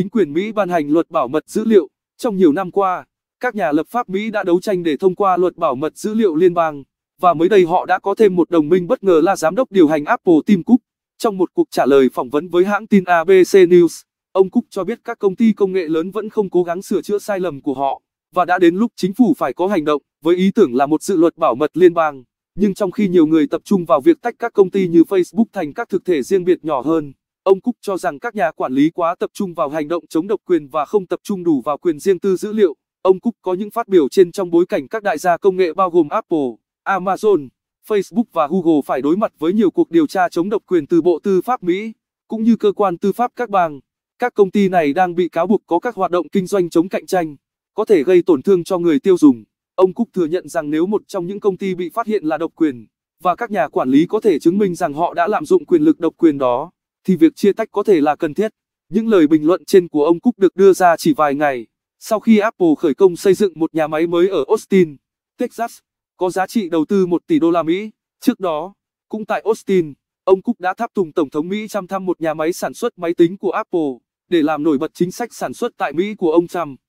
Chính quyền Mỹ ban hành luật bảo mật dữ liệu. Trong nhiều năm qua, các nhà lập pháp Mỹ đã đấu tranh để thông qua luật bảo mật dữ liệu liên bang, và mới đây họ đã có thêm một đồng minh bất ngờ là giám đốc điều hành Apple Tim Cook. Trong một cuộc trả lời phỏng vấn với hãng tin ABC News, ông Cook cho biết các công ty công nghệ lớn vẫn không cố gắng sửa chữa sai lầm của họ, và đã đến lúc chính phủ phải có hành động, với ý tưởng là một dự luật bảo mật liên bang. Nhưng trong khi nhiều người tập trung vào việc tách các công ty như Facebook thành các thực thể riêng biệt nhỏ hơn, Ông Cúc cho rằng các nhà quản lý quá tập trung vào hành động chống độc quyền và không tập trung đủ vào quyền riêng tư dữ liệu. Ông Cúc có những phát biểu trên trong bối cảnh các đại gia công nghệ bao gồm Apple, Amazon, Facebook và Google phải đối mặt với nhiều cuộc điều tra chống độc quyền từ Bộ Tư pháp Mỹ, cũng như cơ quan tư pháp các bang. Các công ty này đang bị cáo buộc có các hoạt động kinh doanh chống cạnh tranh, có thể gây tổn thương cho người tiêu dùng. Ông Cúc thừa nhận rằng nếu một trong những công ty bị phát hiện là độc quyền, và các nhà quản lý có thể chứng minh rằng họ đã lạm dụng quyền lực độc quyền đó thì việc chia tách có thể là cần thiết. Những lời bình luận trên của ông Cook được đưa ra chỉ vài ngày sau khi Apple khởi công xây dựng một nhà máy mới ở Austin, Texas, có giá trị đầu tư 1 tỷ đô la Mỹ. Trước đó, cũng tại Austin, ông Cook đã tháp tùng Tổng thống Mỹ Trump thăm một nhà máy sản xuất máy tính của Apple để làm nổi bật chính sách sản xuất tại Mỹ của ông Trump.